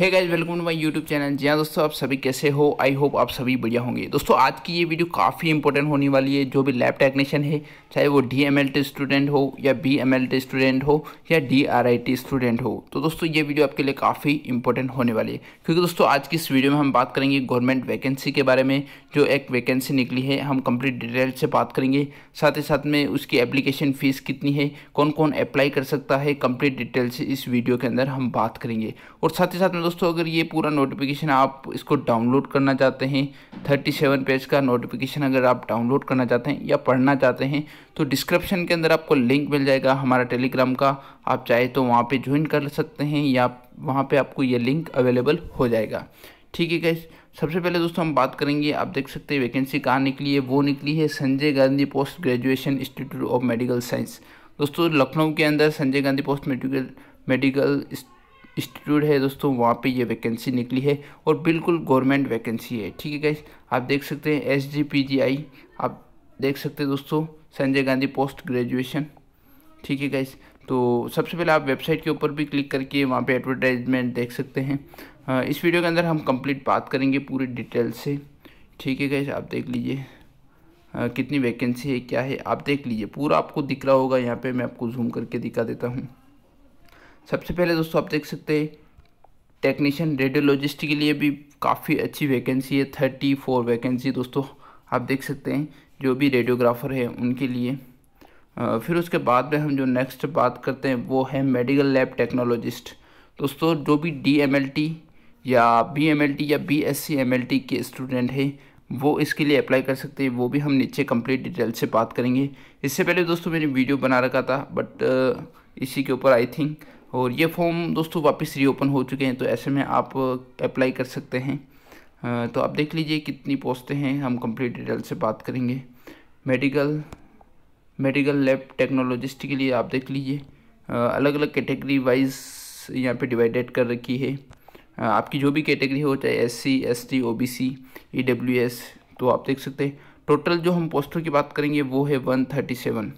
है guys welcome to my YouTube channel जी हाँ दोस्तों आप सभी कैसे हो आई होप आप सभी बढ़िया होंगे दोस्तों आज की ये वीडियो काफ़ी इंपॉर्टेंट होने वाली है जो भी लैब टेक्नीशियन है चाहे वो डी एम स्टूडेंट हो या बी एम स्टूडेंट हो या D R I T student हो तो दोस्तों ये वीडियो आपके लिए काफ़ी इंपॉर्टेंट होने वाली है क्योंकि दोस्तों आज की इस वीडियो में हम बात करेंगे गवर्नमेंट वैकेंसी के बारे में जो एक वैकेंसी निकली है हम कंप्लीट डिटेल से बात करेंगे साथ ही साथ में उसकी एप्लीकेशन फ़ीस कितनी है कौन कौन अप्लाई कर सकता है कम्प्लीट डिटेल से इस वीडियो के अंदर हम बात करेंगे और साथ ही साथ में दोस्तों अगर ये पूरा नोटिफिकेशन आप इसको डाउनलोड करना चाहते हैं थर्टी सेवन पेज का नोटिफिकेशन अगर आप डाउनलोड करना चाहते हैं या पढ़ना चाहते हैं तो डिस्क्रिप्शन के अंदर आपको लिंक मिल जाएगा हमारा टेलीग्राम का आप चाहे तो वहाँ पर ज्वाइन कर सकते हैं या वहाँ पर आपको ये लिंक अवेलेबल हो जाएगा ठीक है कैश सबसे पहले दोस्तों हम बात करेंगे आप देख सकते हैं वैकेंसी कहाँ निकली है वो निकली है Sanjay Gandhi post graduation institute of medical science दोस्तों लखनऊ के अंदर Sanjay Gandhi post medical medical institute है दोस्तों वहाँ पे ये वैकेंसी निकली है और बिल्कुल गवर्नमेंट वैकेंसी है ठीक है गाइस आप देख सकते हैं एस जी पी जी आई आप देख सकते हैं दोस्तों संजय गांधी पोस्ट ग्रेजुएशन ठीक है गाइस तो सबसे पहले आप वेबसाइट के ऊपर भी क्लिक करके वहाँ पे एडवर्टाइजमेंट देख सकते हैं हाँ, इस वीडियो के अंदर हम कंप्लीट बात करेंगे पूरी डिटेल से ठीक है गाइस आप देख लीजिए हाँ, कितनी वैकेंसी है क्या है आप देख लीजिए पूरा आपको दिख रहा होगा यहाँ पे मैं आपको जूम करके दिखा देता हूँ सबसे पहले दोस्तों आप देख सकते हैं टेक्नीशियन रेडियोलॉजिस्ट के लिए भी काफ़ी अच्छी वैकेंसी है थर्टी फोर वैकेंसी दोस्तों आप देख सकते हैं जो भी रेडियोग्राफर है उनके लिए फिर उसके बाद में हम जो नेक्स्ट बात करते हैं वो है मेडिकल लैब टेक्नोलॉजिस्ट दोस्तों जो भी डी या बी या बी एस के स्टूडेंट हैं वो इसके लिए अप्लाई कर सकते हैं वो भी हम नीचे कंप्लीट डिटेल से बात करेंगे इससे पहले दोस्तों मैंने वीडियो बना रखा था बट इसी के ऊपर आई थिंक और ये फॉर्म दोस्तों वापस रीओपन हो चुके हैं तो ऐसे में आप अप्लाई कर सकते हैं तो आप देख लीजिए कितनी पोस्टें हैं हम कंप्लीट डिटेल से बात करेंगे मेडिकल मेडिकल लैब टेक्नोलॉजिस्ट के लिए आप देख लीजिए अलग अलग कैटेगरी वाइज यहाँ पे डिवाइडेड कर रखी है आपकी जो भी कैटेगरी हो चाहे S C S T O B C E W S तो आप देख सकते हैं टोटल जो हम पोस्टों की बात करेंगे वो है वन थर्टी सेवन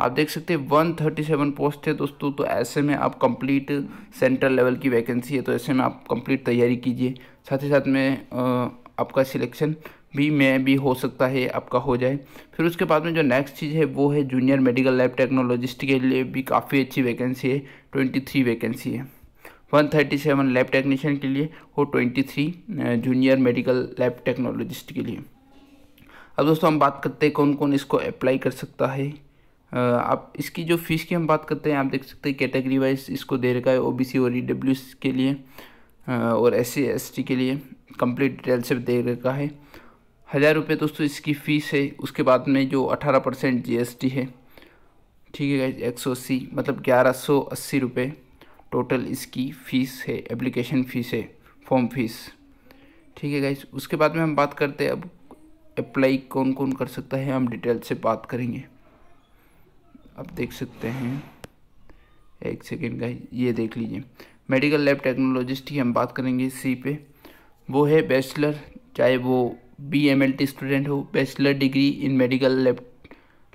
आप देख सकते हैं 137 पोस्ट है दोस्तों तो ऐसे में आप कंप्लीट सेंट्रल लेवल की वैकेंसी है तो ऐसे में आप कंप्लीट तैयारी कीजिए साथ ही साथ में आपका सिलेक्शन भी में भी हो सकता है आपका हो जाए फिर उसके बाद में जो नेक्स्ट चीज़ है वो है जूनियर मेडिकल लैब टेक्नोलॉजिस्ट के लिए भी काफ़ी अच्छी वैकेंसी है ट्वेंटी थ्री वैकेंसी है one thirty seven lab technician के लिए और twenty three junior medical lab technologist के लिए अब दोस्तों हम बात करते हैं कौन कौन इसको अप्लाई कर सकता है आप इसकी जो फ़ीस की हम बात करते हैं आप देख सकते हैं कैटेगरी वाइज इसको दे रखा है ओबीसी और ईडब्ल्यू के लिए और एस सी के लिए कंप्लीट डिटेल से दे रखा है हज़ार रुपये दोस्तों इसकी फ़ीस है उसके बाद में जो अठारह परसेंट जी है ठीक है एक सौ अस्सी मतलब ग्यारह सौ अस्सी रुपये टोटल इसकी फ़ीस है एप्लीकेशन फ़ीस है फॉर्म फ़ीस ठीक है गाइज उसके बाद में हम बात करते हैं अब अप्लाई कौन कौन कर सकता है हम डिटेल से बात करेंगे आप देख सकते हैं एक सेकेंड का ये देख लीजिए मेडिकल लैब टेक्नोलॉजिस्ट की हम बात करेंगे सी पे वो है बैचलर चाहे वो B M L T student हो bachelor degree in medical lab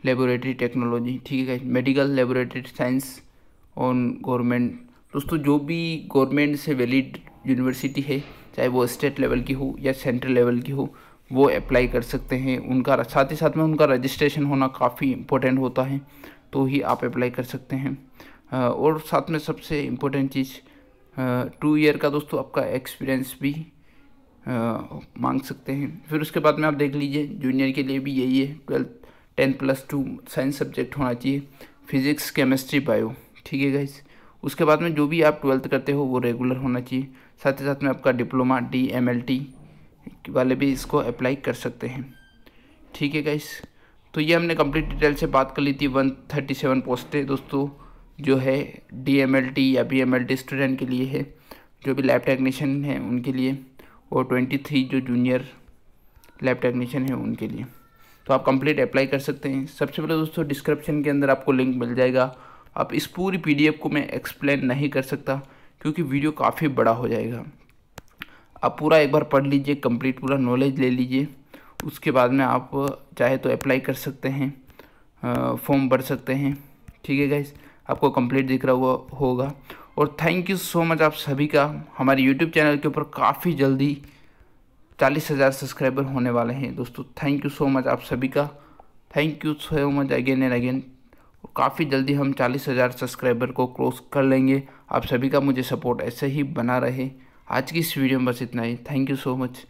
laboratory technology ठीक है medical laboratory science on government दोस्तों जो भी गवर्नमेंट से वैलिड यूनिवर्सिटी है चाहे वो स्टेट लेवल की हो या सेंट्रल लेवल की हो वो अप्लाई कर सकते हैं उनका साथ ही साथ में उनका रजिस्ट्रेशन होना काफ़ी इम्पोर्टेंट होता है तो ही आप अप्लाई कर सकते हैं और साथ में सबसे इम्पोर्टेंट चीज़ टू ईयर का दोस्तों आपका एक्सपीरियंस भी मांग सकते हैं फिर उसके बाद में आप देख लीजिए जूनियर के लिए भी यही है twelfth ten plus two science subject होना चाहिए फिज़िक्स केमिस्ट्री बायो ठीक है गाइज उसके बाद में जो भी आप ट्वेल्थ करते हो वो रेगुलर होना चाहिए साथ ही साथ में आपका diploma D M L T वाले भी इसको अप्लाई कर सकते हैं ठीक है गाइज़ तो ये हमने कंप्लीट डिटेल से बात कर ली थी वन थर्टी सेवन पोस्टें दोस्तों जो है डी एम एल टी या B M L T student के लिए है जो भी लैब टेक्नीशियन है उनके लिए और ट्वेंटी थ्री जो जूनियर लैब टेक्नीशियन है उनके लिए तो आप कंप्लीट अप्लाई कर सकते हैं सबसे पहले दोस्तों डिस्क्रिप्शन के अंदर आपको लिंक मिल जाएगा आप इस पूरी एफ को मैं एक्सप्लेन नहीं कर सकता क्योंकि वीडियो काफ़ी बड़ा हो जाएगा आप पूरा एक बार पढ़ लीजिए कंप्लीट पूरा नॉलेज ले लीजिए उसके बाद में आप चाहे तो अप्लाई कर सकते हैं फॉर्म भर सकते हैं ठीक है गाइज आपको कंप्लीट दिख रहा हुआ होगा और थैंक यू सो मच आप सभी का हमारे यूट्यूब चैनल के ऊपर काफ़ी जल्दी चालीस हज़ार सब्सक्राइबर होने वाले हैं दोस्तों थैंक यू सो मच आप सभी का thank you so much again and again काफ़ी जल्दी हम चालीस हज़ार सब्सक्राइबर को क्रॉस कर लेंगे आप सभी का मुझे सपोर्ट ऐसे ही बना रहे आज की इस वीडियो में बस इतना ही थैंक यू सो मच